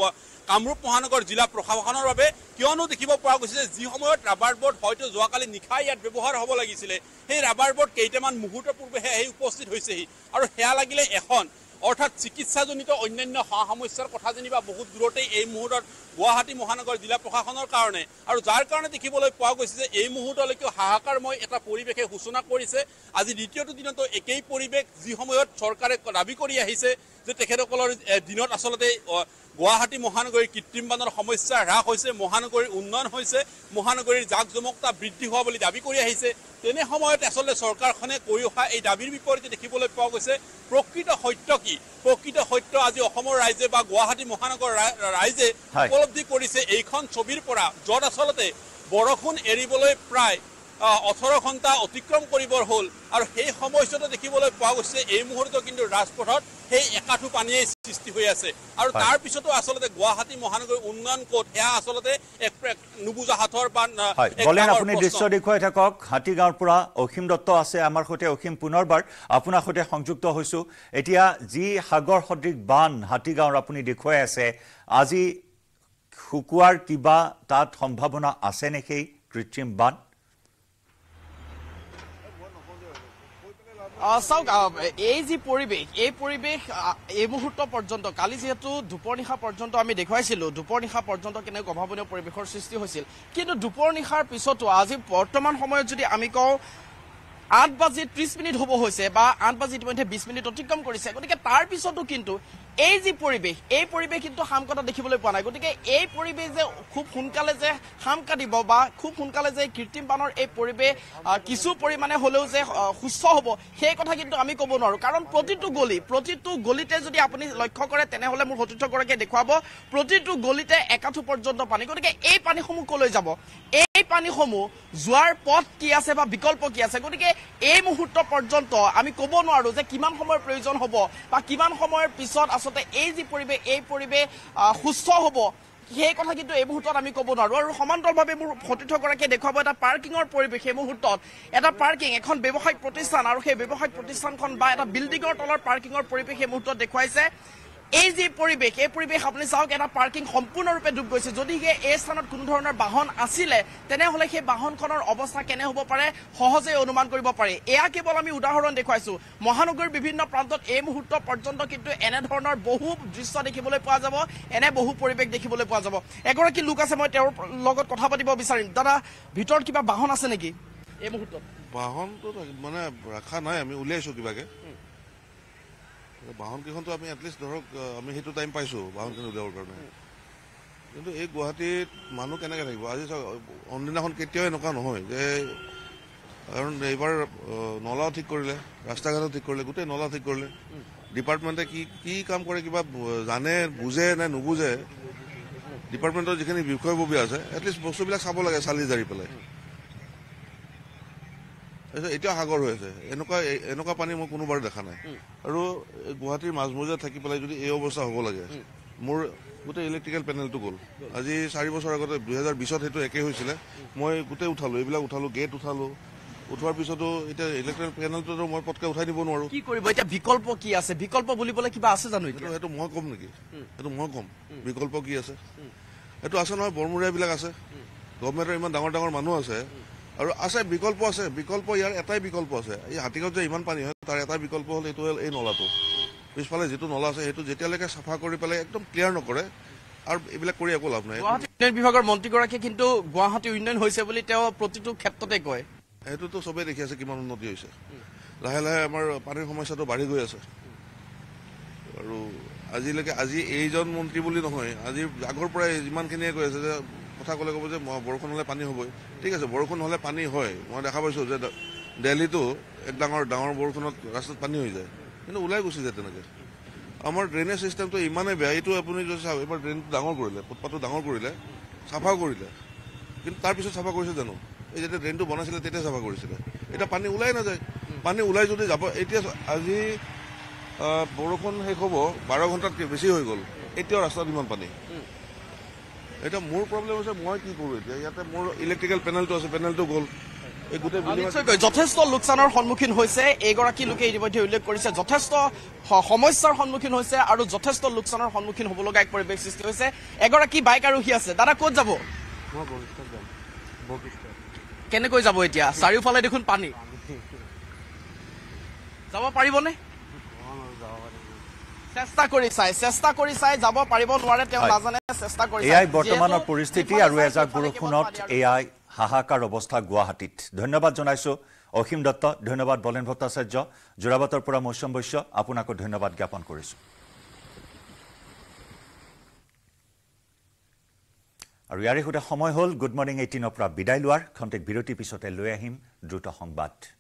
কামৰূপ মহানগৰ জিলা প্ৰশাসনৰ বাবে কিয়নো দেখিব পৰা গৈছে যে যি সময়ত ৰাবাৰ বৰ্ড হয়তো যোৱাকালি নিশা ইয়াত ব্যৱহাৰ হ'ব লাগিছিলে সেই ৰাবাৰ বৰ্ড কেইটামান মুহূৰ্তৰ পূৰ্বেহে আহি উপস্থিত হৈছেহি আৰু সেয়া লাগিলে এখন অৰ্থাৎ চিকিৎসাজনিত অন্যান্য সা সমস্যাৰ কথা যেনিবা বহুত দূৰতেই এই মুহূৰ্তত গুৱাহাটী মহানগৰ জিলা প্ৰশাসনৰ কাৰণে আৰু যাৰ কাৰণে দেখিবলৈ পোৱা গৈছে যে এই মুহূৰ্তলৈকেও হাহাকাৰময় এটা পৰিৱেশে সূচনা কৰিছে আজি দ্বিতীয়টো দিনতো একেই পৰিৱেশ যি সময়ত চৰকাৰে দাবী কৰি আহিছে যে তেখেতসকলৰ দিনত আচলতে গুৱাহাটী মহানগৰীৰ কৃত্ৰিম বানৰ সমস্যা হ্ৰাস হৈছে মহানগৰীৰ উন্নয়ন হৈছে মহানগৰীৰ জাক জমকতা বৃদ্ধি হোৱা বুলি দাবী কৰি আহিছে তেনে সময়ত আচলতে চৰকাৰখনে কৰি অহা এই দাবীৰ বিপৰীতে দেখিবলৈ পোৱা গৈছে প্ৰকৃত সত্য কি প্ৰকৃত সত্য আজি অসমৰ ৰাইজে বা গুৱাহাটী মহানগৰ ৰাইজে উপলব্ধি কৰিছে এইখন ছবিৰ পৰা য'ত আচলতে বৰষুণ এৰিবলৈ প্ৰায় ওঠৰ ঘণ্টা অতিক্ৰম কৰিবৰ হ'ল আৰু সেই সময়ছোৱাতে দেখিবলৈ পোৱা গৈছে এই মুহূৰ্তত কিন্তু ৰাজপথত সেই একাঠো পানীয়ে সৃষ্টি হৈ আছে আৰু তাৰ পিছতো আচলতে গুৱাহাটী মহানগৰী উন্নয়ন কোড সেয়া আচলতে এক নুবুজা হাতৰ বা আপুনি দৃশ্য দেখুৱাই থাকক হাতীগাঁৱৰ পৰা অসীম দত্ত আছে আমাৰ সৈতে অসীম পুনৰবাৰ আপোনাৰ সৈতে সংযুক্ত হৈছোঁ এতিয়া যি সাগৰ সদৃশ বান হাতীগাঁৱৰ আপুনি দেখুৱাই আছে আজি শুকোৱাৰ কিবা তাত সম্ভাৱনা আছে সেই কৃত্ৰিম বান চাওক এই যি পৰিৱেশ এই পৰিৱেশ এই মুহূৰ্ত পৰ্যন্ত কালি যিহেতু দুপৰ নিশা পৰ্যন্ত আমি দেখুৱাইছিলো দুপৰ নিশা পৰ্যন্ত কেনেকৈ অভাৱনীয় পৰিৱেশৰ সৃষ্টি হৈছিল কিন্তু দুপৰ নিশাৰ পিছতো আজি বৰ্তমান সময়ত যদি আমি কওঁ আঠ বাজি ত্ৰিছ মিনিট হ'ব হৈছে বা আঠ বাজি ইতিমধ্যে বিছ মিনিট অতিক্ৰম কৰিছে গতিকে তাৰ পিছতো কিন্তু এই যি পৰিৱেশ এই পৰিৱেশ কিন্তু হাম কটা দেখিবলৈ পোৱা নাই গতিকে এই পৰিৱেশ যে খুব সোনকালে যে হাম কাটিব বা খুব সোনকালে যে কৃত্ৰিম বানৰ এই পৰিৱেশ কিছু পৰিমাণে হ'লেও যে সুস্থ হ'ব সেই কথা কিন্তু আমি ক'ব নোৱাৰোঁ কাৰণ প্ৰতিটো গলি প্ৰতিটো গলিতে যদি আপুনি লক্ষ্য কৰে তেনেহ'লে মোৰ সতীৰ্থগৰাকীয়ে দেখুৱাব প্ৰতিটো গলিতে একাঠু পৰ্যন্ত পানী গতিকে এই পানীসমূহ ক'লৈ যাব এই এই পানীসমূহ যোৱাৰ পথ কি আছে বা বিকল্প কি আছে গতিকে এই মুহূৰ্ত পৰ্যন্ত আমি ক'ব নোৱাৰোঁ যে কিমান সময়ৰ প্ৰয়োজন হ'ব বা কিমান সময়ৰ পিছত আচলতে এই যি পৰিৱেশ এই পৰিৱেশ সুস্থ হ'ব সেই কথা কিন্তু এই মুহূৰ্তত আমি ক'ব নোৱাৰোঁ আৰু সমান্তৰালভাৱে মোৰ সতীৰ্থগৰাকীয়ে দেখুৱাব এটা পাৰ্কিঙৰ পৰিৱেশ সেই মুহূৰ্তত এটা পাৰ্কিং এখন ব্যৱসায়িক প্ৰতিষ্ঠান আৰু সেই ব্যৱসায়িক প্ৰতিষ্ঠানখন বা এটা বিল্ডিঙৰ তলৰ পাৰ্কিঙৰ পৰিৱেশ সেই মুহূৰ্তত দেখুৱাইছে এই যি পৰিৱেশ এই পৰিৱেশ আপুনি চাওক এটা পাৰ্কিং সম্পূৰ্ণৰূপে ডুব গৈছে যদিহে এই স্থানত কোনো ধৰণৰ বাহন আছিলে তেনেহ'লে সেই বাহনখনৰ অৱস্থা কেনে হ'ব পাৰে সহজেই অনুমান কৰিব পাৰি এয়া কেৱল আমি উদাহৰণ দেখুৱাইছো মহানগৰীৰ বিভিন্ন প্ৰান্তত এই মুহূৰ্ত পৰ্যন্ত কিন্তু এনেধৰণৰ বহু দৃশ্য দেখিবলৈ পোৱা যাব এনে বহু পৰিৱেশ দেখিবলৈ পোৱা যাব এগৰাকী লোক আছে মই তেওঁৰ লগত কথা পাতিব বিচাৰিম দাদা ভিতৰত কিবা বাহন আছে নেকি এই মুহূৰ্তত বাহনটো মানে ৰখা নাই আমি উলিয়াইছো কিবাকে বাহন বাহনকেইখনতো আমি এটলিষ্ট ধৰক আমি সেইটো টাইম পাইছোঁ বাহনখিনি উলিয়াবৰ কাৰণে কিন্তু এই গুৱাহাটীত মানুহ কেনেকৈ থাকিব আজি চাওক অন্যদিনাখন কেতিয়াও এনেকুৱা নহয় যে কাৰণ এইবাৰ নলাও ঠিক কৰিলে ৰাস্তা ঘাটো ঠিক কৰিলে গোটেই নলা ঠিক কৰিলে ডিপাৰ্টমেণ্টে কি কি কাম কৰে কিবা জানে বুজে নে নুবুজে ডিপাৰ্টমেণ্টৰ যিখিনি বিষয়ববীয়া আছে এটলিষ্ট বস্তুবিলাক চাব লাগে চালি জাৰি পেলাই এতিয়া সাগৰ হৈ আছে এনেকুৱা এনেকুৱা পানী মই কোনোবাৰ দেখা নাই আৰু গুৱাহাটীৰ মাজমজিয়া থাকি পেলাই যদি এই অৱস্থা হ'ব লাগে মোৰ গোটেই ইলেক্ট্ৰিকেল পেনেলটো গ'ল আজি চাৰি বছৰ আগতে দুহেজাৰ বিছত সেইটো একে হৈছিলে মই গোটেই উঠালোঁ এইবিলাক উঠালোঁ গেট উঠালোঁ উঠোৱাৰ পিছতো এতিয়া ইলেক্ট্ৰিকেল পেনেলটোতো মই পটকে উঠাই দিব নোৱাৰোঁ কি কৰিব এতিয়া বিকল্প কি আছে বিকল্প বুলিবলৈ কিবা আছে জানো এতিয়া সেইটো মই ক'ম নেকি সেইটো মই ক'ম বিকল্প কি আছে সেইটো আছে নহয় বৰমূৰীয়াবিলাক আছে গভমেণ্টৰ ইমান ডাঙৰ ডাঙৰ মানুহ আছে আৰু আছে বিকল্প আছে বিকল্প ইয়াৰ এটাই বিকল্প আছে এই হাতীগাঁৱত যে ইমান পানী হয় তাৰ এটাই বিকল্প হ'ল এইটো হ'ল এই নলাটো পিছফালে যিটো নলা আছে সেইটো যেতিয়ালৈকে চাফা কৰি পেলাই একদম ক্লিয়াৰ নকৰে আৰু এইবিলাক কৰি একো লাভ নাই উন্নয়ন বিভাগৰ মন্ত্ৰীগৰাকীয়ে কিন্তু গুৱাহাটী উন্নয়ন হৈছে বুলি তেওঁ প্ৰতিটো ক্ষেত্ৰতে কয় সেইটোতো চবেই দেখি আছে কিমান উন্নতি হৈছে লাহে লাহে আমাৰ পানীৰ সমস্যাটো বাঢ়ি গৈ আছে আৰু আজিলৈকে আজি এইজন মন্ত্ৰী বুলি নহয় আজি আগৰ পৰাই যিমানখিনিয়ে কৈ আছে যে কথা ক'লে ক'ব যে বৰষুণ হ'লে পানী হ'বই ঠিক আছে বৰষুণ হ'লে পানী হয় মই দেখা পাইছোঁ যে দেলহিটো এক ডাঙৰ ডাঙৰ বৰষুণত ৰাস্তাত পানী হৈ যায় কিন্তু ওলাই গুচি যায় তেনেকৈ আমাৰ ড্ৰেইনেজ ছিষ্টেমটো ইমানেই বেয়া এইটো আপুনি যদি চাওক এইবাৰ ড্ৰেইনটো ডাঙৰ কৰিলে ফুটপাথটো ডাঙৰ কৰিলে চাফা কৰিলে কিন্তু তাৰপিছত চাফা কৰিছে জানো এই যেতিয়া ড্ৰেইনটো বনাইছিলে তেতিয়া চাফা কৰিছিলে এতিয়া পানী ওলাই নাযায় পানী ওলাই যদি যাব এতিয়া আজি বৰষুণ শেষ হ'ব বাৰ ঘণ্টাত বেছি হৈ গ'ল এতিয়াও ৰাস্তাত ইমান পানী এটা মোৰ প্ৰবলেম হৈছে মই কি কৰোঁ এতিয়া ইয়াতে মোৰ ইলেক্ট্ৰিকেল পেনেলটো আছে পেনেলটো গ'ল যথেষ্ট লোকচানৰ সন্মুখীন হৈছে এইগৰাকী লোকে ইতিমধ্যে উল্লেখ কৰিছে যথেষ্ট সমস্যাৰ সন্মুখীন হৈছে আৰু যথেষ্ট লোকচানৰ সন্মুখীন হ'ব লগা এক পৰিৱেশ সৃষ্টি হৈছে এগৰাকী বাইক আৰোহী আছে দাদা ক'ত যাব কেনেকৈ যাব এতিয়া চাৰিওফালে দেখোন পানী যাব পাৰিবনে চেষ্টা কৰি চাই চেষ্টা কৰি চাই যাব পাৰিব নোৱাৰে তেওঁ নাজানে চেষ্টা কৰি এয়াই বৰ্তমানৰ পৰিস্থিতি আৰু এজাক বৰষুণত এয়াই হাহাকাৰ অৱস্থা গুৱাহাটীত ধন্যবাদ জনাইছোঁ অসীম দত্ত ধন্যবাদ বলেন ভট্টাচাৰ্য যোৰাবাটৰ পৰা মৌচম বৈশ্য আপোনাকো ধন্যবাদ জ্ঞাপন কৰিছোঁ আৰু ইয়াৰে সৈতে সময় হ'ল গুড মৰ্ণিং এইটিনৰ পৰা বিদায় লোৱাৰ খন্তেক বিৰতিৰ পিছতে লৈ আহিম দ্ৰুত সংবাদ